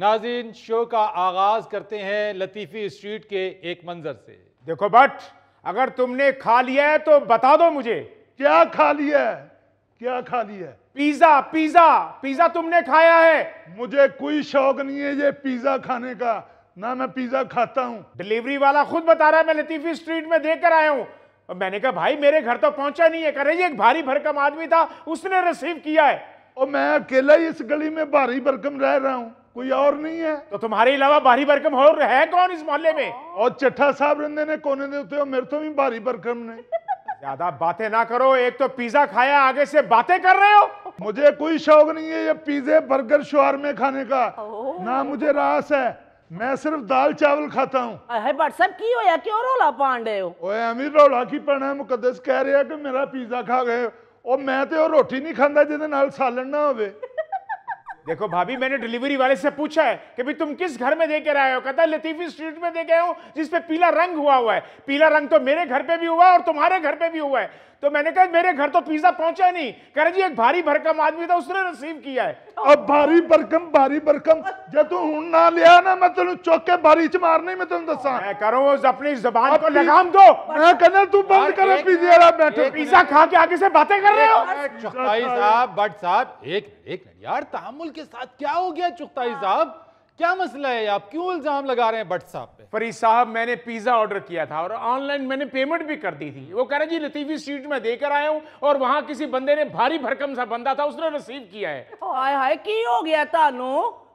नाजिन show का आगाज करते हैं लतीफ़ी स्ट्रीट के एक मंजर से देखो बट अगर तुमने खा लिया है तो बता दो मुझे क्या खा लिया है क्या खा लिया है पिज्जा पिज्जा पिज्जा तुमने खाया है मुझे कोई शौक नहीं है ये पिज्जा खाने का ना मैं पिज्जा खाता हूँ डिलीवरी वाला खुद बता रहा है मैं लतीफ़ी स्ट्रीट में देख कर आया हूँ और मैंने कहा भाई मेरे घर तो पहुंचा नहीं है कह रहे एक भारी भरकम आदमी था उसने रिसीव किया है और मैं अकेला ही इस गली में भारी भरकम रह रहा हूँ कोई और नहीं है तो तुम्हारे अलावा भारी भरकम और है कौन इस मोहल्ले में और चट्ठा साहब रंधे ने कोने देते हो मेरे तो भी भारी बरकम ने ज्यादा बातें ना करो एक तो पिज्जा खाया आगे से बातें कर रहे हो मुझे कोई शौक नहीं है ये पिज्जे बर्गर शोर में खाने का ना मुझे रास है मैं सिर्फ दाल चावल खाता हूँ अरे बट साहब की क्यों रोला पांडे हो ओए अमीर रोला की है मुकद्दस कह रहे हैं कि मेरा पिज्जा खा गए और मैं तो रोटी नहीं खाता जिदे सालन ना हो देखो भाभी मैंने डिलीवरी वाले से पूछा है कि भाई तुम किस घर में देकर आए हो कहता है लतीफी स्ट्रीट में देखे हो जिसपे पीला रंग हुआ हुआ है पीला रंग तो मेरे घर पे भी हुआ है और तुम्हारे घर पे भी हुआ है तो मैंने कहा मेरे घर तो पिज्जा पहुंचा नहीं कह रहे जी एक भारी भरकम आदमी था उसने रिसीव किया है अब भारी भरकम भारी भरकम जब तू हूं ना लिया ना मैं तेन चौके भारी च मारने मैं तेन दसा मैं करो अपनी जबान को लगाम दो मैं कहना तू बंद कर पिज्जा वाला बैठे पिज्जा खा के आगे से बातें कर रहे हो चुगताई साहब बट साहब एक एक यार तामुल के साथ क्या हो गया चुगताई हाँ। साहब क्या मसला है आप क्यों इल्जाम लगा रहे हैं बट साहब पे फरीद साहब मैंने पिज्जा ऑर्डर किया था और ऑनलाइन मैंने पेमेंट भी कर दी थी वो कह रहे जी लतीफी स्ट्रीट में देकर आया हूँ और वहाँ किसी बंदे ने भारी भरकम सा बंदा था उसने रिसीव किया है हाय हाय की हो गया तानू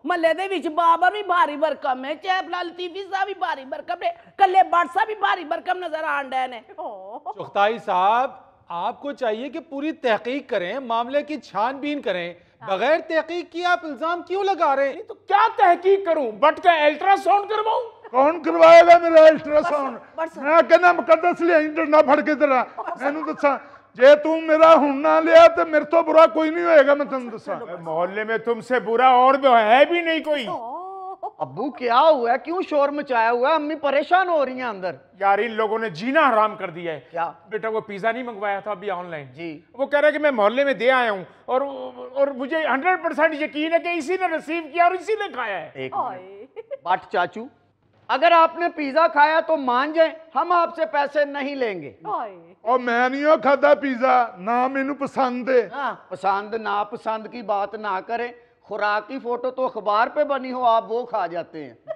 ਮੱਲੇ ਦੇ ਵਿੱਚ ਬਾਬਰ ਵੀ ਭਾਰੀ ਬਰਕਮ ਹੈ ਚੈਪਲਾ ਲਤੀਫੀ ਸਾਹਿਬ ਵੀ ਭਾਰੀ ਬਰਕਮ ਨੇ ਕੱਲੇ ਬਾਦਸ਼ਾਹ ਵੀ ਭਾਰੀ ਬਰਕਮ ਨਜ਼ਰ ਆਣ ने ਨੇ ਚੁਖਤਾਈ ਸਾਹਿਬ आपको चाहिए कि पूरी तहकीक करें मामले की छानबीन करें हाँ। बगैर तहकीक की आप इल्जाम क्यों लगा रहे हैं तो क्या तहकीक करूं बट का अल्ट्रासाउंड करवाऊं कौन करवाएगा मेरा अल्ट्रासाउंड मैं कहना मुकदस लिया ना फड़ के जरा मैनू दसा जे तू मेरा हूं ना लिया तो मेरे तो बुरा कोई नहीं होएगा मैं तेन दसा मोहल्ले में तुमसे बुरा और है भी नहीं कोई तो अबू क्या हुआ है क्यों शोर मचाया हुआ है अम्मी परेशान हो रही हैं अंदर यार इन लोगों ने जीना हराम कर दिया है क्या बेटा वो पिज्जा नहीं मंगवाया था अभी ऑनलाइन जी वो कह रहे हैं कि मैं मोहल्ले में दे आया हूँ और और मुझे हंड्रेड परसेंट यकीन है कि इसी ने रिसीव किया और इसी ने खाया है एक बाट चाचू अगर आपने पिज्जा खाया तो मान जाए हम आपसे पैसे नहीं लेंगे और मैं नहीं खाता पिज्जा ना मेनू पसंद है हाँ, पसंद ना पसंद की बात ना करें खुराक की फोटो तो अखबार पे बनी हो आप वो खा जाते हैं